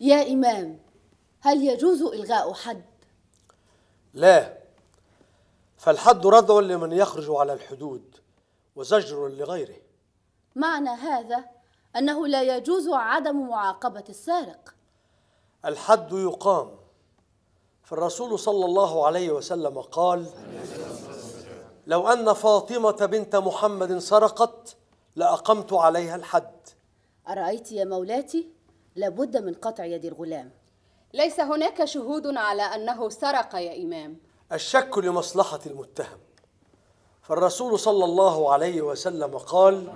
يا إمام هل يجوز إلغاء حد؟ لا فالحد رضع لمن يخرج على الحدود وزجر لغيره معنى هذا أنه لا يجوز عدم معاقبة السارق الحد يقام فالرسول صلى الله عليه وسلم قال لو أن فاطمة بنت محمد سرقت لأقمت عليها الحد أرأيت يا مولاتي لابد من قطع يد الغلام ليس هناك شهود على أنه سرق يا إمام الشك لمصلحة المتهم فالرسول صلى الله عليه وسلم قال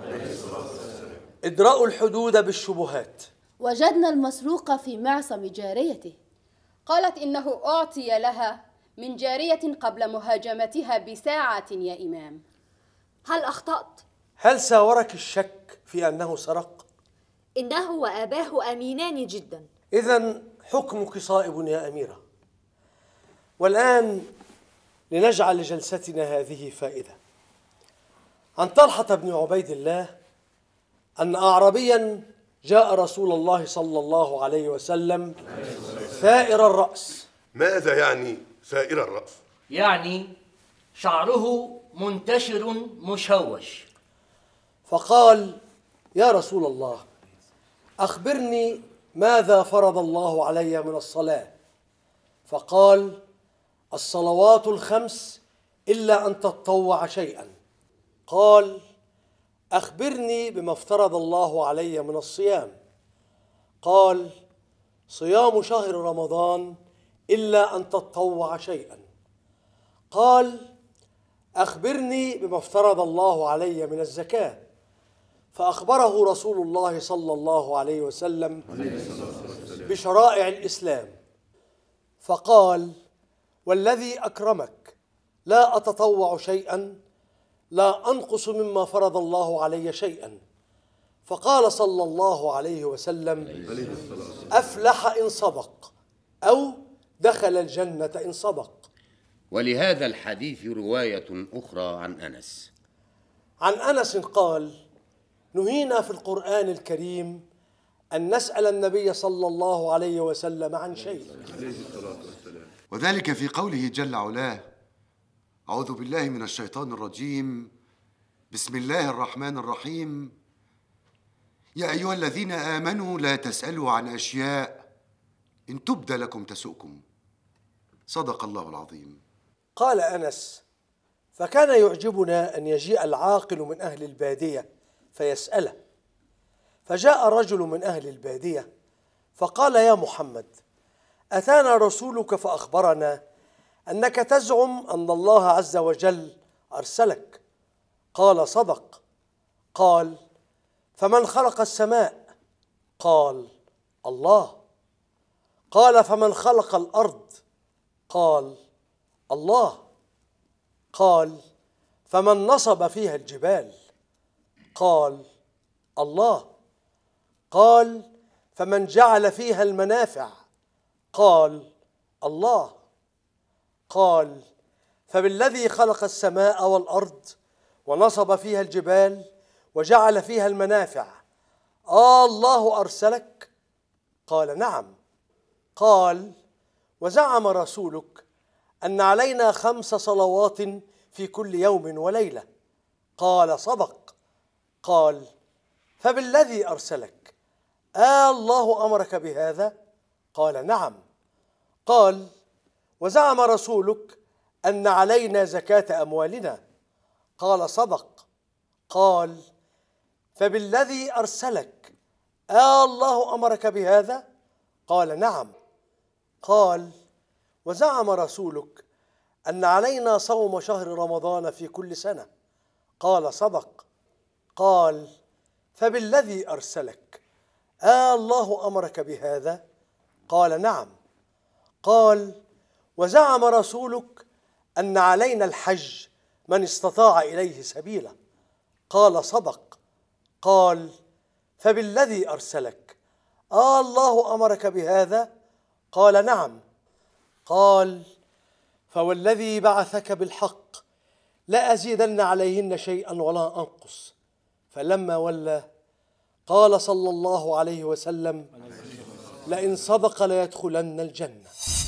ادرأوا الحدود بالشبهات وجدنا المسروق في معصم جاريته قالت إنه أعطي لها من جارية قبل مهاجمتها بساعة يا إمام هل أخطأت؟ هل ساورك الشك في أنه سرق؟ إنه وأباه أمينان جدا إذا حكمك صائب يا أميرة والآن لنجعل لجلستنا هذه فائدة عن طلحة بن عبيد الله أن أعربيا جاء رسول الله صلى الله عليه وسلم ثائر الرأس ماذا يعني ثائر الرأس؟ يعني شعره منتشر مشوش فقال يا رسول الله أخبرني ماذا فرض الله علي من الصلاة فقال الصلوات الخمس إلا أن تتطوع شيئا قال أخبرني بما افترض الله علي من الصيام قال صيام شهر رمضان إلا أن تتطوع شيئا قال أخبرني بما افترض الله علي من الزكاة فأخبره رسول الله صلى الله عليه وسلم بشرائع الإسلام فقال والذي أكرمك لا أتطوع شيئا لا أنقص مما فرض الله علي شيئا فقال صلى الله عليه وسلم أفلح إن صدق أو دخل الجنة إن صدق ولهذا الحديث رواية أخرى عن أنس عن أنس قال نهينا في القرآن الكريم أن نسأل النبي صلى الله عليه وسلم عن شيء وذلك في قوله جل علاه أعوذ بالله من الشيطان الرجيم بسم الله الرحمن الرحيم يا أيها الذين آمنوا لا تسألوا عن أشياء إن تبدى لكم تسؤكم صدق الله العظيم قال أنس فكان يعجبنا أن يجيء العاقل من أهل البادية فيسأله فجاء رجل من أهل البادية فقال يا محمد أتانا رسولك فأخبرنا أنك تزعم أن الله عز وجل أرسلك قال صدق قال فمن خلق السماء قال الله قال فمن خلق الأرض قال الله قال فمن نصب فيها الجبال قال الله قال فمن جعل فيها المنافع قال الله قال فبالذي خلق السماء والارض ونصب فيها الجبال وجعل فيها المنافع آه الله ارسلك قال نعم قال وزعم رسولك ان علينا خمس صلوات في كل يوم وليله قال صدق قال فبالذي أرسلك آه الله أمرك بهذا قال نعم قال وزعم رسولك أن علينا زكاة أموالنا قال صدق قال فبالذي أرسلك آه الله أمرك بهذا قال نعم قال وزعم رسولك أن علينا صوم شهر رمضان في كل سنة قال صدق قال فبالذي أرسلك آه الله أمرك بهذا قال نعم قال وزعم رسولك أن علينا الحج من استطاع إليه سبيلا قال صدق قال فبالذي أرسلك آه الله أمرك بهذا قال نعم قال فوالذي بعثك بالحق لا ازيدن عليهن شيئا ولا أنقص فلما ولى قال صلى الله عليه وسلم لئن صدق ليدخلن الجنه